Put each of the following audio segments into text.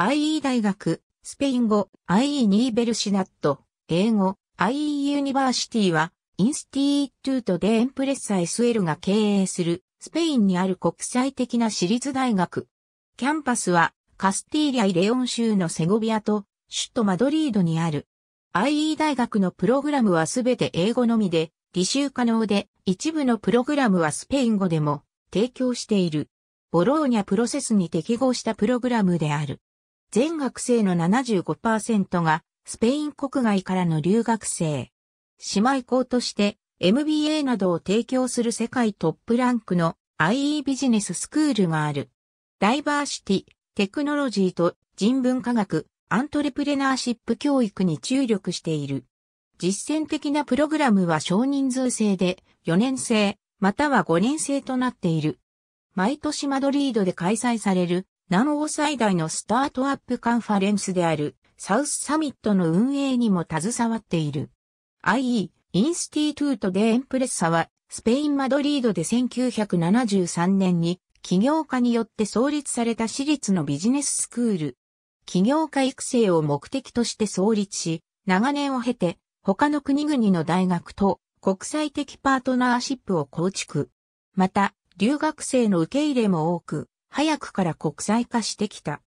IE 大学、スペイン語、IE ニーベルシナット、英語、IE ユニバーシティは、インスティートゥートでエンプレッサ SL が経営する、スペインにある国際的な私立大学。キャンパスは、カスティーリア・イレオン州のセゴビアと、首都マドリードにある。IE 大学のプログラムはすべて英語のみで、履修可能で、一部のプログラムはスペイン語でも提供している。ボローニャプロセスに適合したプログラムである。全学生の75%がスペイン国外からの留学生。姉妹校として MBA などを提供する世界トップランクの IE ビジネススクールがある。ダイバーシティ、テクノロジーと人文科学、アントレプレナーシップ教育に注力している。実践的なプログラムは少人数制で4年生または5年生となっている。毎年マドリードで開催される南欧最大のスタートアップカンファレンスであるサウスサミットの運営にも携わっている。IE、インスティトゥートデ・エンプレッサは、スペイン・マドリードで1973年に、起業家によって創立された私立のビジネススクール。起業家育成を目的として創立し、長年を経て、他の国々の大学と国際的パートナーシップを構築。また、留学生の受け入れも多く、早くから国際化してきた。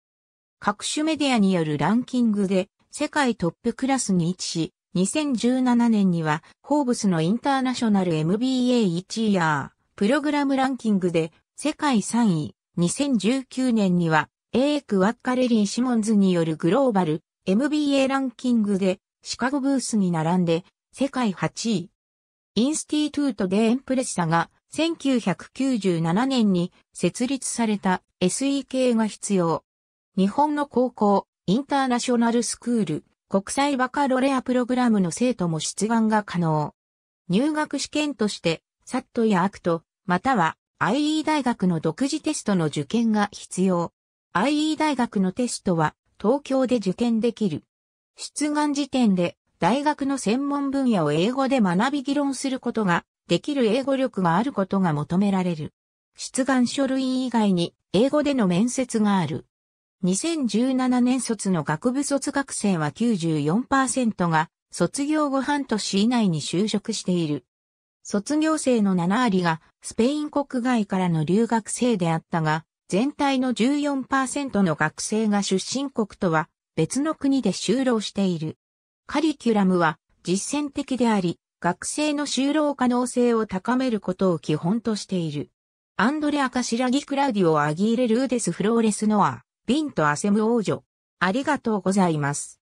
各種メディアによるランキングで世界トップクラスに位置し、2017年には、フォーブスのインターナショナル MBA1 位やプログラムランキングで世界3位、2019年には、エーク・ワッカレリー・シモンズによるグローバル MBA ランキングでシカゴブースに並んで世界8位。インスティトゥート・でエンプレッサが1997年に設立された SEK が必要。日本の高校、インターナショナルスクール、国際バカロレアプログラムの生徒も出願が可能。入学試験として、サットやアクト、または IE 大学の独自テストの受験が必要。IE 大学のテストは東京で受験できる。出願時点で大学の専門分野を英語で学び議論することができる英語力があることが求められる。出願書類以外に英語での面接がある。2017年卒の学部卒学生は94%が卒業後半年以内に就職している。卒業生の7割がスペイン国外からの留学生であったが、全体の14%の学生が出身国とは別の国で就労している。カリキュラムは実践的であり、学生の就労可能性を高めることを基本としている。アンドレア・カシラギ・クラウディオ・アギーレ・ルーデス・フローレス・ノア、ビント・アセム王女。ありがとうございます。